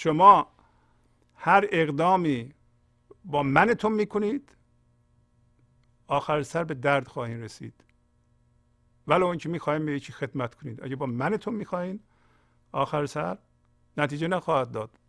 شما هر اقدامی با منتون میکنید آخر سر به درد خواهید رسید ولو اینکه میخواهیم به یکی خدمت کنید اگه با منتون میخواهید آخر سر نتیجه نخواهد داد